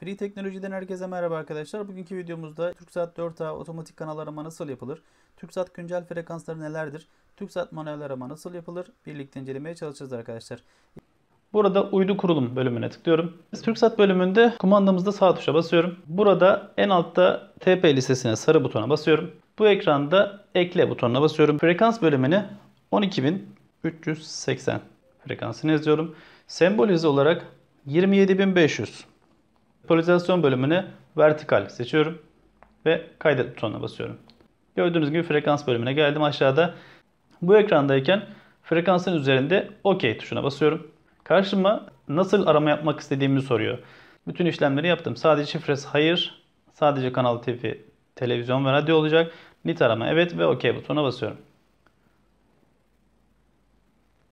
Free Teknoloji'den herkese merhaba arkadaşlar. Bugünkü videomuzda TürkSat 4A otomatik kanal arama nasıl yapılır? TürkSat güncel frekansları nelerdir? TürkSat manuel arama nasıl yapılır? Birlikte incelemeye çalışacağız arkadaşlar. Burada uydu kurulum bölümüne tıklıyorum. TürkSat bölümünde kumandamızda sağ tuşa basıyorum. Burada en altta TP listesine sarı butona basıyorum. Bu ekranda ekle butonuna basıyorum. Frekans bölümünü 12380 frekansını yazıyorum. Sembolize olarak 27500 Visualizasyon bölümünü vertikal seçiyorum ve kaydet butonuna basıyorum. Gördüğünüz gibi frekans bölümüne geldim aşağıda. Bu ekrandayken frekansın üzerinde OK tuşuna basıyorum. Karşıma nasıl arama yapmak istediğimi soruyor. Bütün işlemleri yaptım. Sadece şifresi hayır, sadece kanal TV, televizyon ve radyo olacak. Nit arama evet ve OK butonuna basıyorum.